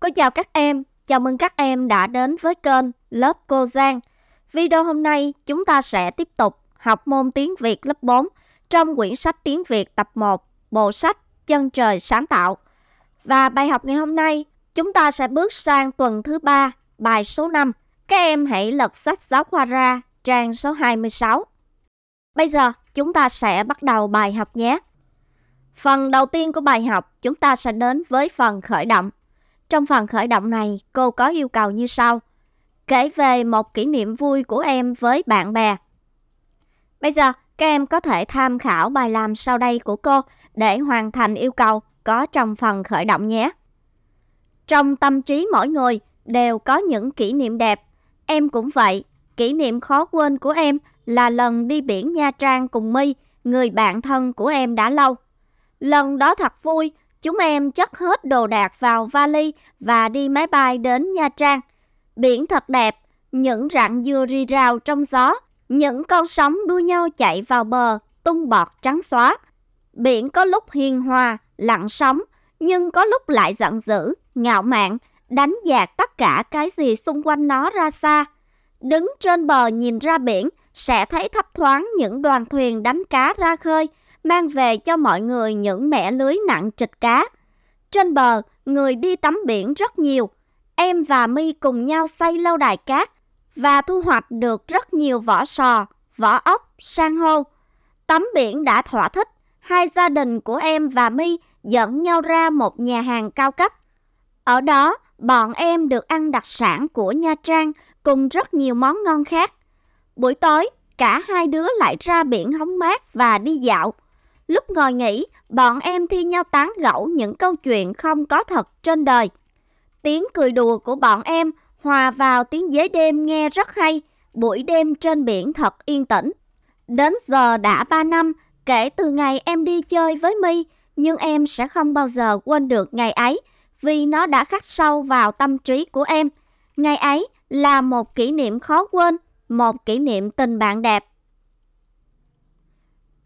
Cô chào các em, chào mừng các em đã đến với kênh Lớp Cô Giang. Video hôm nay chúng ta sẽ tiếp tục học môn tiếng Việt lớp 4 trong quyển sách tiếng Việt tập 1, bộ sách Chân trời sáng tạo. Và bài học ngày hôm nay, chúng ta sẽ bước sang tuần thứ 3, bài số 5. Các em hãy lật sách giáo khoa ra, trang số 26. Bây giờ, chúng ta sẽ bắt đầu bài học nhé. Phần đầu tiên của bài học, chúng ta sẽ đến với phần khởi động. Trong phần khởi động này, cô có yêu cầu như sau. Kể về một kỷ niệm vui của em với bạn bè. Bây giờ, các em có thể tham khảo bài làm sau đây của cô để hoàn thành yêu cầu có trong phần khởi động nhé. Trong tâm trí mỗi người đều có những kỷ niệm đẹp. Em cũng vậy, kỷ niệm khó quên của em là lần đi biển Nha Trang cùng My, người bạn thân của em đã lâu. Lần đó thật vui Chúng em chất hết đồ đạc vào vali và đi máy bay đến Nha Trang. Biển thật đẹp, những rặng dừa rì rào trong gió, những con sóng đua nhau chạy vào bờ, tung bọt trắng xóa. Biển có lúc hiền hòa, lặng sóng, nhưng có lúc lại giận dữ, ngạo mạn, đánh dạt tất cả cái gì xung quanh nó ra xa. Đứng trên bờ nhìn ra biển sẽ thấy thấp thoáng những đoàn thuyền đánh cá ra khơi – mang về cho mọi người những mẻ lưới nặng trịch cá. Trên bờ, người đi tắm biển rất nhiều. Em và My cùng nhau xây lâu đài cát và thu hoạch được rất nhiều vỏ sò, vỏ ốc, san hô. Tắm biển đã thỏa thích, hai gia đình của em và My dẫn nhau ra một nhà hàng cao cấp. Ở đó, bọn em được ăn đặc sản của Nha Trang cùng rất nhiều món ngon khác. Buổi tối, cả hai đứa lại ra biển hóng mát và đi dạo. Lúc ngồi nghỉ, bọn em thi nhau tán gẫu những câu chuyện không có thật trên đời. Tiếng cười đùa của bọn em hòa vào tiếng dế đêm nghe rất hay, buổi đêm trên biển thật yên tĩnh. Đến giờ đã 3 năm kể từ ngày em đi chơi với My, nhưng em sẽ không bao giờ quên được ngày ấy vì nó đã khắc sâu vào tâm trí của em. Ngày ấy là một kỷ niệm khó quên, một kỷ niệm tình bạn đẹp.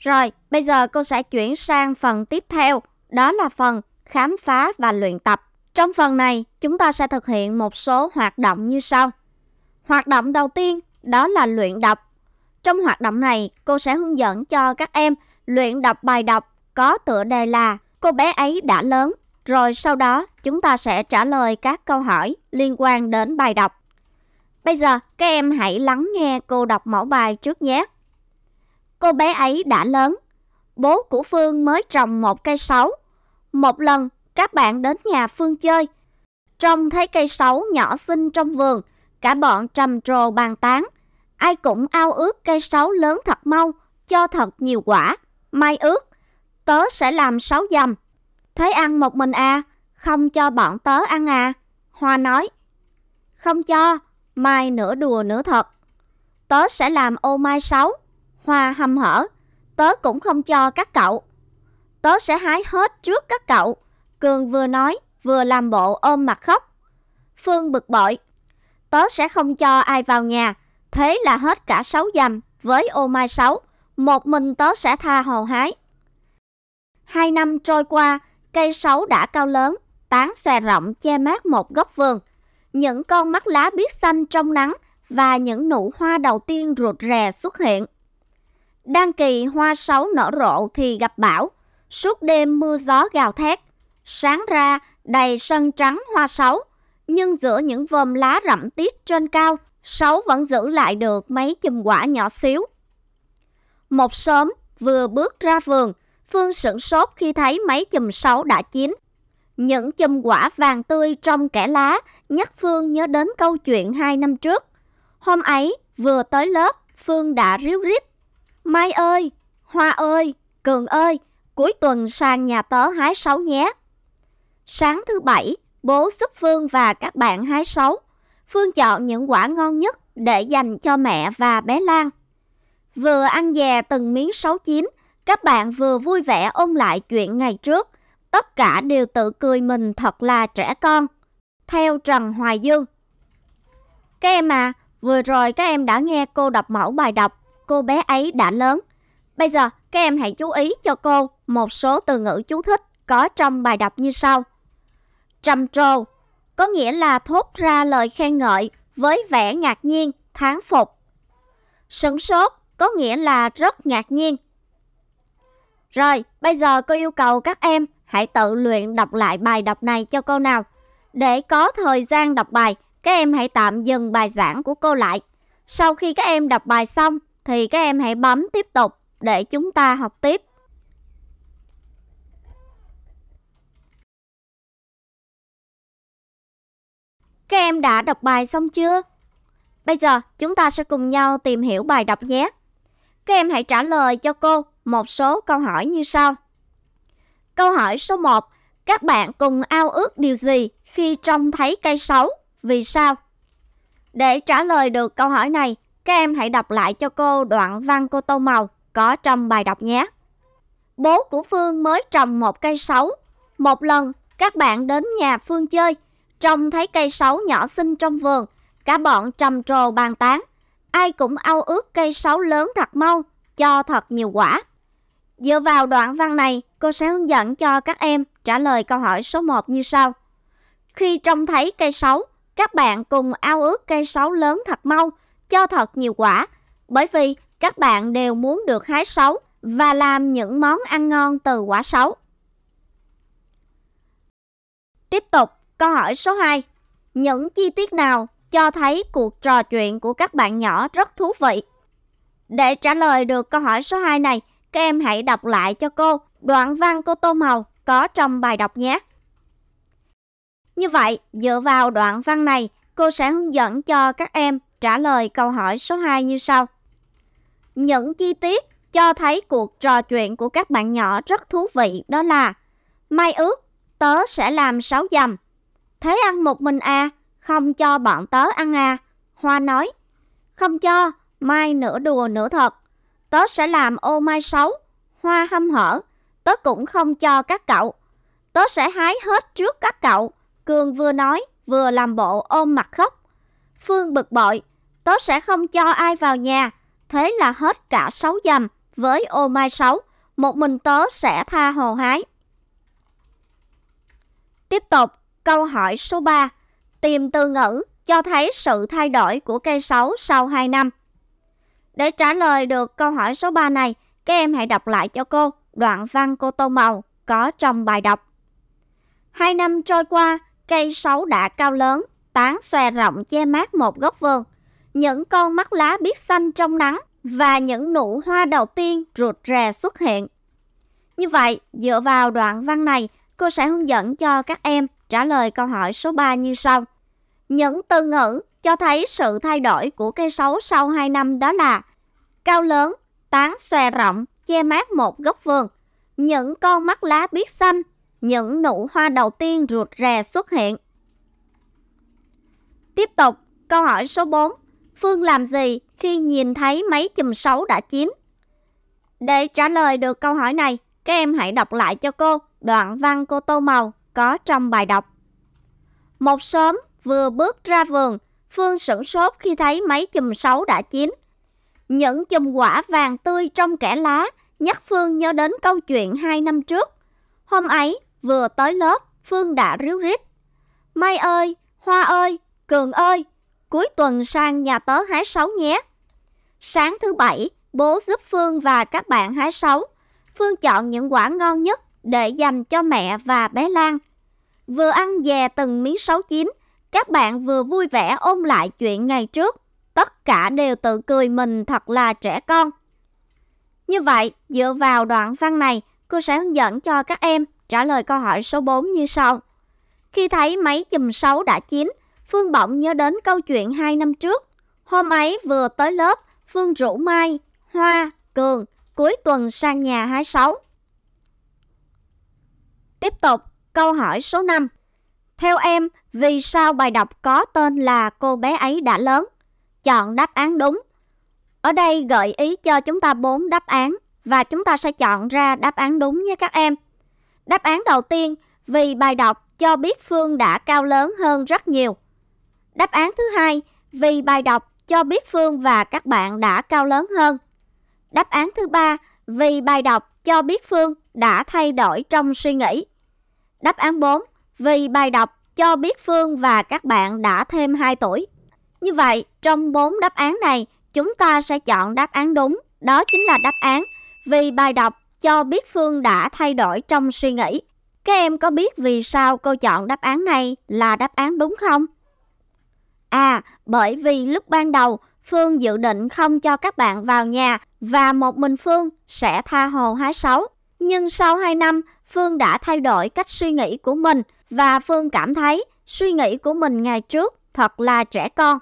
Rồi, bây giờ cô sẽ chuyển sang phần tiếp theo, đó là phần khám phá và luyện tập. Trong phần này, chúng ta sẽ thực hiện một số hoạt động như sau. Hoạt động đầu tiên đó là luyện đọc. Trong hoạt động này, cô sẽ hướng dẫn cho các em luyện đọc bài đọc có tựa đề là Cô bé ấy đã lớn. Rồi sau đó, chúng ta sẽ trả lời các câu hỏi liên quan đến bài đọc. Bây giờ, các em hãy lắng nghe cô đọc mẫu bài trước nhé cô bé ấy đã lớn. Bố của Phương mới trồng một cây sấu. Một lần, các bạn đến nhà Phương chơi. Trông thấy cây sấu nhỏ xinh trong vườn, cả bọn trầm trồ bàn tán. Ai cũng ao ước cây sấu lớn thật mau, cho thật nhiều quả. Mai ước, tớ sẽ làm sấu dầm. Thế ăn một mình à, không cho bọn tớ ăn à? Hoa nói, không cho, mai nửa đùa nửa thật. Tớ sẽ làm ô mai sấu Hoa hâm hở, tớ cũng không cho các cậu. Tớ sẽ hái hết trước các cậu. Cường vừa nói, vừa làm bộ ôm mặt khóc. Phương bực bội, tớ sẽ không cho ai vào nhà. Thế là hết cả sáu dầm với ô mai sáu. Một mình tớ sẽ tha hồ hái. Hai năm trôi qua, cây sấu đã cao lớn, tán xòe rộng che mát một góc vườn. Những con mắt lá biếc xanh trong nắng và những nụ hoa đầu tiên rụt rè xuất hiện. Đang kỳ hoa sấu nở rộ thì gặp bão, suốt đêm mưa gió gào thét. Sáng ra đầy sân trắng hoa sấu, nhưng giữa những vòm lá rậm tít trên cao, sấu vẫn giữ lại được mấy chùm quả nhỏ xíu. Một sớm vừa bước ra vườn, Phương sửng sốt khi thấy mấy chùm sấu đã chín. Những chùm quả vàng tươi trong kẻ lá nhắc Phương nhớ đến câu chuyện hai năm trước. Hôm ấy, vừa tới lớp, Phương đã ríu rít Mai ơi, Hoa ơi, Cường ơi, cuối tuần sang nhà tớ hái sấu nhé. Sáng thứ bảy, bố giúp Phương và các bạn hái sấu. Phương chọn những quả ngon nhất để dành cho mẹ và bé Lan. Vừa ăn dè từng miếng sấu chín, các bạn vừa vui vẻ ôn lại chuyện ngày trước. Tất cả đều tự cười mình thật là trẻ con. Theo Trần Hoài Dương. Các em à, vừa rồi các em đã nghe cô đọc mẫu bài đọc cô bé ấy đã lớn. Bây giờ, các em hãy chú ý cho cô một số từ ngữ chú thích có trong bài đọc như sau. Trầm trồ có nghĩa là thốt ra lời khen ngợi với vẻ ngạc nhiên, thán phục. Sửng sốt có nghĩa là rất ngạc nhiên. Rồi, bây giờ cô yêu cầu các em hãy tự luyện đọc lại bài đọc này cho cô nào. Để có thời gian đọc bài, các em hãy tạm dừng bài giảng của cô lại. Sau khi các em đọc bài xong thì các em hãy bấm tiếp tục để chúng ta học tiếp. Các em đã đọc bài xong chưa? Bây giờ chúng ta sẽ cùng nhau tìm hiểu bài đọc nhé. Các em hãy trả lời cho cô một số câu hỏi như sau. Câu hỏi số 1. Các bạn cùng ao ước điều gì khi trông thấy cây sấu? Vì sao? Để trả lời được câu hỏi này, các em hãy đọc lại cho cô đoạn văn cô tô màu có trong bài đọc nhé. Bố của Phương mới trồng một cây sấu. Một lần các bạn đến nhà Phương chơi, trông thấy cây sấu nhỏ xinh trong vườn, cả bọn trầm trồ bàn tán. Ai cũng ao ước cây sấu lớn thật mau, cho thật nhiều quả. Dựa vào đoạn văn này, cô sẽ hướng dẫn cho các em trả lời câu hỏi số 1 như sau. Khi trông thấy cây sấu, các bạn cùng ao ước cây sấu lớn thật mau, cho thật nhiều quả bởi vì các bạn đều muốn được hái sấu và làm những món ăn ngon từ quả sấu. Tiếp tục, câu hỏi số 2. Những chi tiết nào cho thấy cuộc trò chuyện của các bạn nhỏ rất thú vị? Để trả lời được câu hỏi số 2 này, các em hãy đọc lại cho cô đoạn văn cô tô màu có trong bài đọc nhé. Như vậy, dựa vào đoạn văn này, cô sẽ hướng dẫn cho các em trả lời câu hỏi số 2 như sau. Những chi tiết cho thấy cuộc trò chuyện của các bạn nhỏ rất thú vị đó là Mai ước tớ sẽ làm sáu dầm. Thế ăn một mình à, không cho bọn tớ ăn à. Hoa nói, không cho, Mai nửa đùa nửa thật. Tớ sẽ làm ô mai sáu. Hoa hâm hở, tớ cũng không cho các cậu. Tớ sẽ hái hết trước các cậu. Cường vừa nói, vừa làm bộ ôm mặt khóc. Phương bực bội, tớ sẽ không cho ai vào nhà. Thế là hết cả sáu dầm với ô mai sáu, một mình tớ sẽ tha hồ hái. Tiếp tục, câu hỏi số 3. Tìm từ ngữ cho thấy sự thay đổi của cây sấu sau 2 năm. Để trả lời được câu hỏi số 3 này, các em hãy đọc lại cho cô đoạn văn cô tô màu có trong bài đọc. Hai năm trôi qua, cây sấu đã cao lớn, tán xòe rộng che mát một góc vườn. Những con mắt lá biết xanh trong nắng và những nụ hoa đầu tiên rụt rè xuất hiện. Như vậy, dựa vào đoạn văn này, cô sẽ hướng dẫn cho các em trả lời câu hỏi số 3 như sau. Những từ ngữ cho thấy sự thay đổi của cây sấu sau 2 năm đó là cao lớn, tán xòe rộng, che mát một góc vườn, những con mắt lá biết xanh, những nụ hoa đầu tiên rụt rè xuất hiện. Tiếp tục, câu hỏi số 4. Phương làm gì khi nhìn thấy mấy chùm xấu đã chín? Để trả lời được câu hỏi này, các em hãy đọc lại cho cô đoạn văn cô tô màu có trong bài đọc. Một sớm vừa bước ra vườn, Phương sửng sốt khi thấy mấy chùm xấu đã chín. Những chùm quả vàng tươi trong kẽ lá nhắc Phương nhớ đến câu chuyện hai năm trước. Hôm ấy, vừa tới lớp, Phương đã ríu rít. Mai ơi, Hoa ơi, Cường ơi, cuối tuần sang nhà tớ hái sấu nhé. Sáng thứ bảy, bố giúp Phương và các bạn hái sấu. Phương chọn những quả ngon nhất để dành cho mẹ và bé Lan. Vừa ăn dè từng miếng sấu chín, các bạn vừa vui vẻ ôm lại chuyện ngày trước. Tất cả đều tự cười mình thật là trẻ con. Như vậy, dựa vào đoạn văn này, cô sẽ hướng dẫn cho các em trả lời câu hỏi số 4 như sau. Khi thấy mấy chùm sấu đã chín, Phương bỗng nhớ đến câu chuyện hai năm trước. Hôm ấy vừa tới lớp, Phương rủ Mai, Hoa, Cường cuối tuần sang nhà hái sấu. Tiếp tục, câu hỏi số 5. Theo em, vì sao bài đọc có tên là Cô bé ấy đã lớn? Chọn đáp án đúng. Ở đây gợi ý cho chúng ta 4 đáp án và chúng ta sẽ chọn ra đáp án đúng nhé các em. Đáp án đầu tiên, vì bài đọc cho biết Phương đã cao lớn hơn rất nhiều. Đáp án thứ hai, vì bài đọc cho biết Phương và các bạn đã cao lớn hơn. Đáp án thứ ba, vì bài đọc cho biết Phương đã thay đổi trong suy nghĩ. Đáp án 4, vì bài đọc cho biết Phương và các bạn đã thêm 2 tuổi. Như vậy, trong 4 đáp án này, chúng ta sẽ chọn đáp án đúng, đó chính là đáp án vì bài đọc cho biết Phương đã thay đổi trong suy nghĩ. Các em có biết vì sao cô chọn đáp án này là đáp án đúng không? À, bởi vì lúc ban đầu Phương dự định không cho các bạn vào nhà và một mình Phương sẽ tha hồ hái sấu. Nhưng sau 2 năm, Phương đã thay đổi cách suy nghĩ của mình và Phương cảm thấy suy nghĩ của mình ngày trước thật là trẻ con.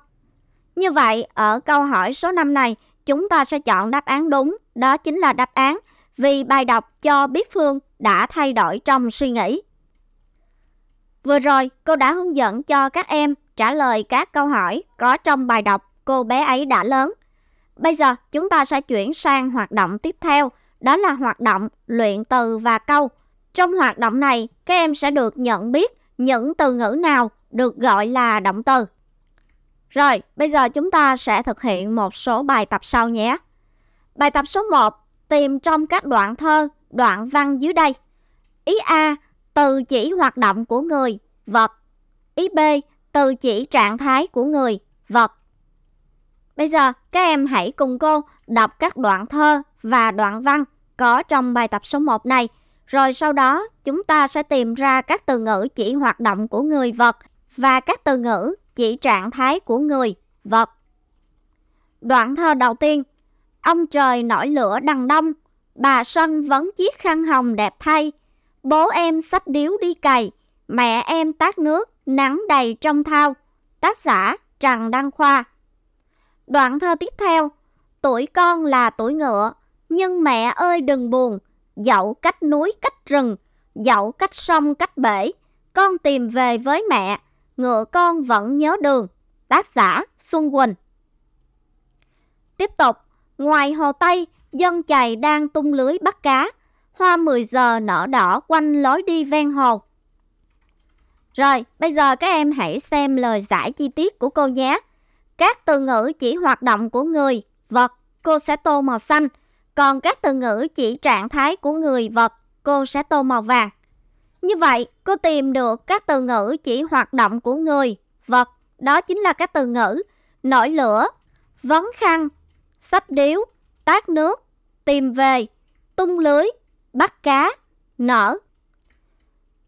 Như vậy, ở câu hỏi số 5 này, chúng ta sẽ chọn đáp án đúng, đó chính là đáp án vì bài đọc cho biết Phương đã thay đổi trong suy nghĩ. Vừa rồi, cô đã hướng dẫn cho các em trả lời các câu hỏi có trong bài đọc Cô bé ấy đã lớn. Bây giờ chúng ta sẽ chuyển sang hoạt động tiếp theo, đó là hoạt động luyện từ và câu. Trong hoạt động này, các em sẽ được nhận biết những từ ngữ nào được gọi là động từ. Rồi, bây giờ chúng ta sẽ thực hiện một số bài tập sau nhé. Bài tập số 1, tìm trong các đoạn thơ, đoạn văn dưới đây. Ý A, từ chỉ hoạt động của người, vật. Ý B, từ chỉ trạng thái của người, vật. Bây giờ các em hãy cùng cô đọc các đoạn thơ và đoạn văn có trong bài tập số 1 này. Rồi sau đó chúng ta sẽ tìm ra các từ ngữ chỉ hoạt động của người vật và các từ ngữ chỉ trạng thái của người vật. Đoạn thơ đầu tiên Ông trời nổi lửa đằng đông, bà sân vấn chiếc khăn hồng đẹp thay, bố em xách điếu đi cày, mẹ em tát nước Nắng đầy trong thao, tác giả Trần Đăng Khoa. Đoạn thơ tiếp theo, tuổi con là tuổi ngựa, nhưng mẹ ơi đừng buồn, dẫu cách núi cách rừng, dẫu cách sông cách bể, con tìm về với mẹ, ngựa con vẫn nhớ đường. Tác giả Xuân Quỳnh. Tiếp tục, ngoài hồ Tây, dân chày đang tung lưới bắt cá, hoa 10 giờ nở đỏ quanh lối đi ven hồ. Rồi, bây giờ các em hãy xem lời giải chi tiết của cô nhé. Các từ ngữ chỉ hoạt động của người, vật, cô sẽ tô màu xanh. Còn các từ ngữ chỉ trạng thái của người, vật, cô sẽ tô màu vàng. Như vậy, cô tìm được các từ ngữ chỉ hoạt động của người, vật, đó chính là các từ ngữ nổi lửa, vấn khăn, sách điếu, tát nước, tìm về, tung lưới, bắt cá, nở,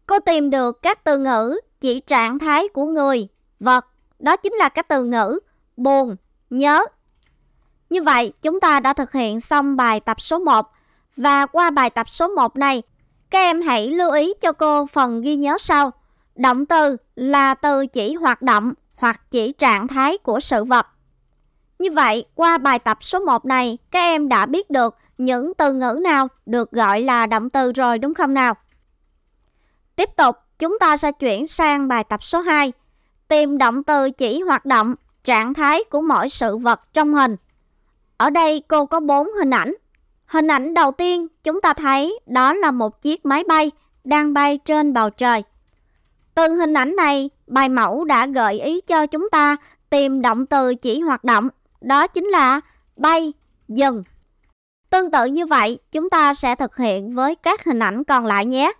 Cô tìm được các từ ngữ chỉ trạng thái của người, vật. Đó chính là các từ ngữ buồn, nhớ. Như vậy, chúng ta đã thực hiện xong bài tập số 1. Và qua bài tập số 1 này, các em hãy lưu ý cho cô phần ghi nhớ sau. Động từ là từ chỉ hoạt động hoặc chỉ trạng thái của sự vật. Như vậy, qua bài tập số 1 này, các em đã biết được những từ ngữ nào được gọi là động từ rồi đúng không nào? Tiếp tục, chúng ta sẽ chuyển sang bài tập số 2. Tìm động từ chỉ hoạt động, trạng thái của mỗi sự vật trong hình. Ở đây cô có 4 hình ảnh. Hình ảnh đầu tiên chúng ta thấy đó là một chiếc máy bay đang bay trên bầu trời. Từ hình ảnh này, bài mẫu đã gợi ý cho chúng ta tìm động từ chỉ hoạt động, đó chính là bay, dừng. Tương tự như vậy, chúng ta sẽ thực hiện với các hình ảnh còn lại nhé.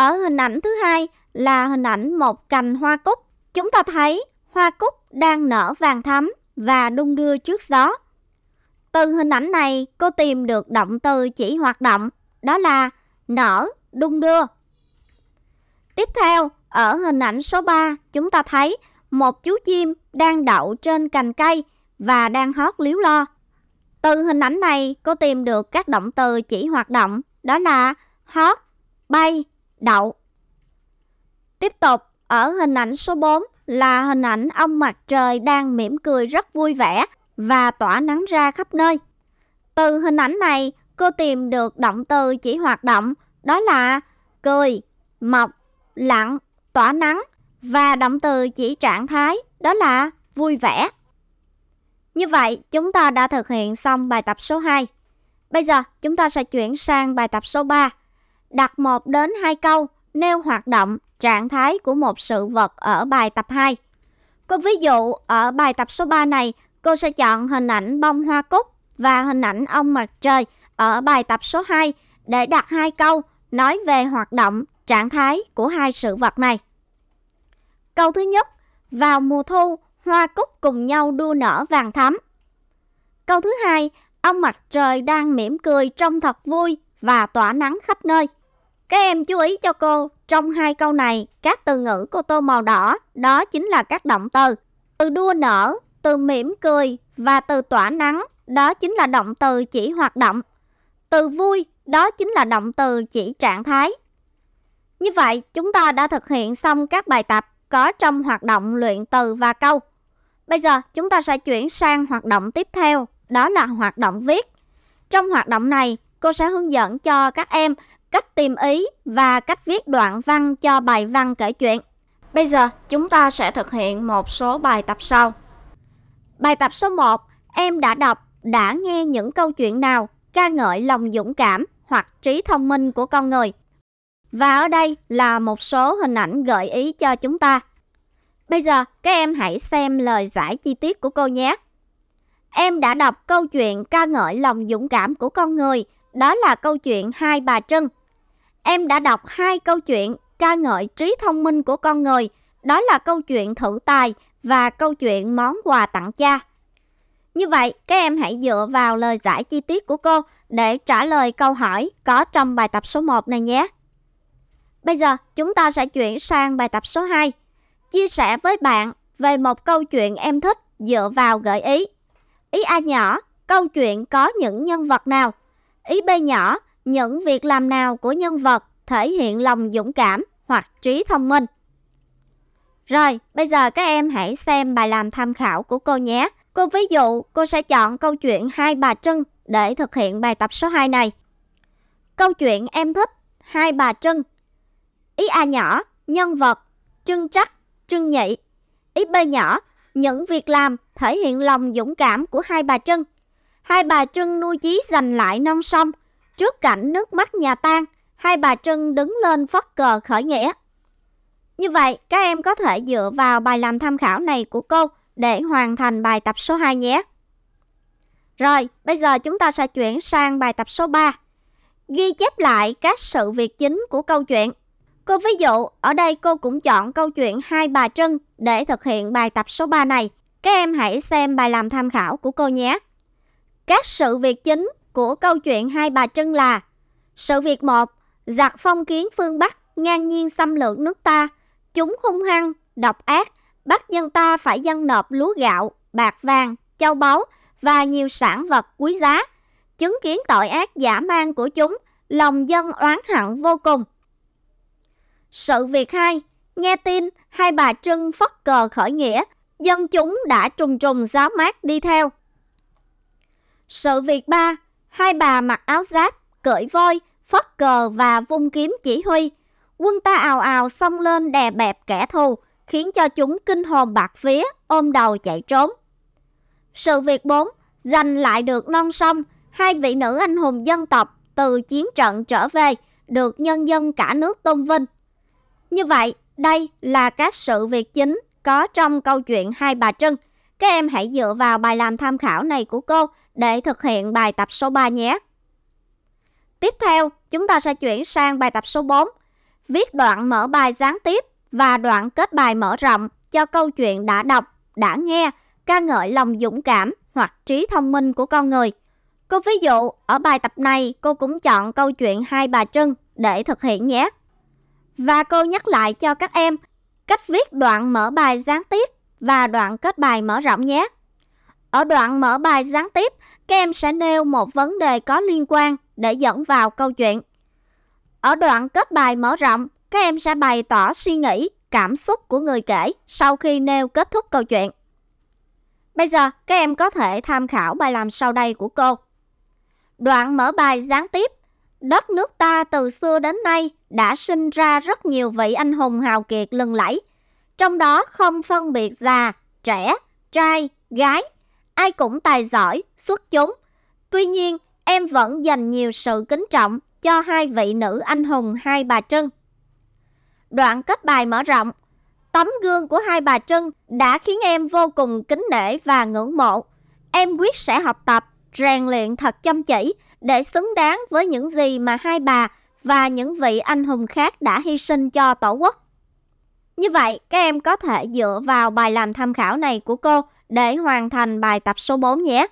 Ở hình ảnh thứ hai là hình ảnh một cành hoa cúc. Chúng ta thấy hoa cúc đang nở vàng thắm và đung đưa trước gió. Từ hình ảnh này, cô tìm được động từ chỉ hoạt động, đó là nở, đung đưa. Tiếp theo, ở hình ảnh số 3, chúng ta thấy một chú chim đang đậu trên cành cây và đang hót líu lo. Từ hình ảnh này, cô tìm được các động từ chỉ hoạt động, đó là hót, bay, đậu. Tiếp tục, ở hình ảnh số 4 là hình ảnh ông mặt trời đang mỉm cười rất vui vẻ và tỏa nắng ra khắp nơi. Từ hình ảnh này, cô tìm được động từ chỉ hoạt động, đó là cười, mọc, lặng, tỏa nắng và động từ chỉ trạng thái, đó là vui vẻ. Như vậy, chúng ta đã thực hiện xong bài tập số 2. Bây giờ, chúng ta sẽ chuyển sang bài tập số 3 đặt một đến hai câu nêu hoạt động, trạng thái của một sự vật ở bài tập 2. Cô ví dụ ở bài tập số 3 này, cô sẽ chọn hình ảnh bông hoa cúc và hình ảnh ông mặt trời ở bài tập số 2 để đặt hai câu nói về hoạt động, trạng thái của hai sự vật này. Câu thứ nhất, vào mùa thu, hoa cúc cùng nhau đua nở vàng thắm. Câu thứ hai, ông mặt trời đang mỉm cười trông thật vui và tỏa nắng khắp nơi. Các em chú ý cho cô, trong hai câu này, các từ ngữ cô tô màu đỏ, đó chính là các động từ. Từ đua nở, từ mỉm cười và từ tỏa nắng, đó chính là động từ chỉ hoạt động. Từ vui, đó chính là động từ chỉ trạng thái. Như vậy, chúng ta đã thực hiện xong các bài tập có trong hoạt động luyện từ và câu. Bây giờ, chúng ta sẽ chuyển sang hoạt động tiếp theo, đó là hoạt động viết. Trong hoạt động này, cô sẽ hướng dẫn cho các em cách tìm ý và cách viết đoạn văn cho bài văn kể chuyện. Bây giờ chúng ta sẽ thực hiện một số bài tập sau. Bài tập số 1, em đã đọc, đã nghe những câu chuyện nào ca ngợi lòng dũng cảm hoặc trí thông minh của con người. Và ở đây là một số hình ảnh gợi ý cho chúng ta. Bây giờ các em hãy xem lời giải chi tiết của cô nhé. Em đã đọc câu chuyện ca ngợi lòng dũng cảm của con người, đó là câu chuyện Hai Bà Trưng Em đã đọc hai câu chuyện ca ngợi trí thông minh của con người, đó là câu chuyện thử tài và câu chuyện món quà tặng cha. Như vậy, các em hãy dựa vào lời giải chi tiết của cô để trả lời câu hỏi có trong bài tập số 1 này nhé. Bây giờ, chúng ta sẽ chuyển sang bài tập số 2. Chia sẻ với bạn về một câu chuyện em thích dựa vào gợi ý. Ý A nhỏ, câu chuyện có những nhân vật nào? Ý B nhỏ, những việc làm nào của nhân vật thể hiện lòng dũng cảm hoặc trí thông minh. Rồi, bây giờ các em hãy xem bài làm tham khảo của cô nhé. Cô ví dụ, cô sẽ chọn câu chuyện Hai Bà Trưng để thực hiện bài tập số 2 này. Câu chuyện em thích Hai Bà Trưng. Ý A nhỏ, nhân vật, Trưng Trắc, Trưng Nhị. Ý B nhỏ, những việc làm thể hiện lòng dũng cảm của Hai Bà Trưng. Hai Bà Trưng nuôi chí giành lại non sông Trước cảnh nước mắt nhà tan, hai bà Trưng đứng lên phất cờ khởi nghĩa. Như vậy, các em có thể dựa vào bài làm tham khảo này của cô để hoàn thành bài tập số 2 nhé. Rồi, bây giờ chúng ta sẽ chuyển sang bài tập số 3. Ghi chép lại các sự việc chính của câu chuyện. Cô ví dụ, ở đây cô cũng chọn câu chuyện Hai Bà Trưng để thực hiện bài tập số 3 này. Các em hãy xem bài làm tham khảo của cô nhé. Các sự việc chính của câu chuyện Hai Bà Trưng là Sự việc một Giặc phong kiến phương Bắc ngang nhiên xâm lược nước ta, chúng hung hăng, độc ác, bắt dân ta phải dân nộp lúa gạo, bạc vàng, châu báu và nhiều sản vật quý giá. Chứng kiến tội ác giả man của chúng, lòng dân oán hận vô cùng. Sự việc hai, nghe tin hai bà Trưng phất cờ khởi nghĩa, dân chúng đã trùng trùng giáo mát đi theo. Sự việc ba, Hai bà mặc áo giáp, cởi voi, phất cờ và vung kiếm chỉ huy. Quân ta ào ào xông lên đè bẹp kẻ thù, khiến cho chúng kinh hồn bạc vía, ôm đầu chạy trốn. Sự việc 4 giành lại được non sông, hai vị nữ anh hùng dân tộc từ chiến trận trở về được nhân dân cả nước tôn vinh. Như vậy, đây là các sự việc chính có trong câu chuyện Hai Bà Trưng – các em hãy dựa vào bài làm tham khảo này của cô để thực hiện bài tập số 3 nhé. Tiếp theo, chúng ta sẽ chuyển sang bài tập số 4. Viết đoạn mở bài gián tiếp và đoạn kết bài mở rộng cho câu chuyện đã đọc, đã nghe, ca ngợi lòng dũng cảm hoặc trí thông minh của con người. Cô ví dụ, ở bài tập này cô cũng chọn câu chuyện Hai Bà Trưng để thực hiện nhé. Và cô nhắc lại cho các em cách viết đoạn mở bài gián tiếp và đoạn kết bài mở rộng nhé. Ở đoạn mở bài gián tiếp, các em sẽ nêu một vấn đề có liên quan để dẫn vào câu chuyện. Ở đoạn kết bài mở rộng, các em sẽ bày tỏ suy nghĩ, cảm xúc của người kể sau khi nêu kết thúc câu chuyện. Bây giờ, các em có thể tham khảo bài làm sau đây của cô. Đoạn mở bài gián tiếp. Đất nước ta từ xưa đến nay đã sinh ra rất nhiều vị anh hùng hào kiệt lừng lẫy trong đó không phân biệt già, trẻ, trai, gái, ai cũng tài giỏi, xuất chúng. Tuy nhiên, em vẫn dành nhiều sự kính trọng cho hai vị nữ anh hùng Hai Bà Trưng. Đoạn cấp bài mở rộng, tấm gương của Hai Bà Trưng đã khiến em vô cùng kính nể và ngưỡng mộ. Em quyết sẽ học tập, rèn luyện thật chăm chỉ để xứng đáng với những gì mà hai bà và những vị anh hùng khác đã hy sinh cho Tổ quốc. Như vậy, các em có thể dựa vào bài làm tham khảo này của cô để hoàn thành bài tập số 4 nhé.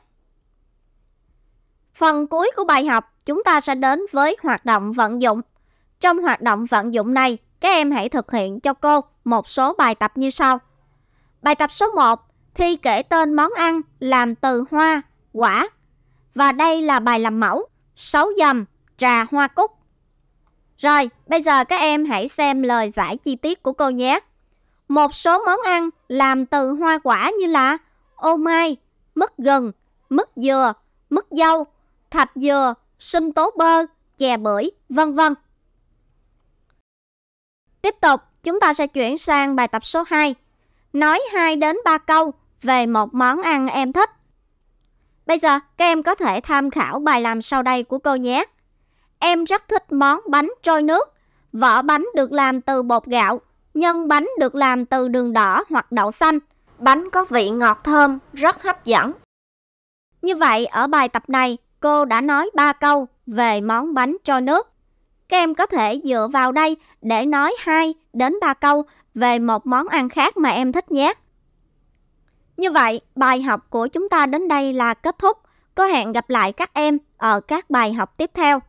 Phần cuối của bài học, chúng ta sẽ đến với hoạt động vận dụng. Trong hoạt động vận dụng này, các em hãy thực hiện cho cô một số bài tập như sau. Bài tập số 1, thi kể tên món ăn làm từ hoa, quả. Và đây là bài làm mẫu, sáu dầm, trà hoa cúc. Rồi, bây giờ các em hãy xem lời giải chi tiết của cô nhé. Một số món ăn làm từ hoa quả như là ô mai, mứt gừng, mứt dừa, mứt dâu, thạch dừa, sinh tố bơ, chè bưởi, vân vân. Tiếp tục, chúng ta sẽ chuyển sang bài tập số 2. Nói 2 đến 3 câu về một món ăn em thích. Bây giờ, các em có thể tham khảo bài làm sau đây của cô nhé. Em rất thích món bánh trôi nước. Vỏ bánh được làm từ bột gạo, nhân bánh được làm từ đường đỏ hoặc đậu xanh. Bánh có vị ngọt thơm, rất hấp dẫn. Như vậy, ở bài tập này, cô đã nói 3 câu về món bánh trôi nước. Các em có thể dựa vào đây để nói 2 đến 3 câu về một món ăn khác mà em thích nhé. Như vậy, bài học của chúng ta đến đây là kết thúc. Có hẹn gặp lại các em ở các bài học tiếp theo.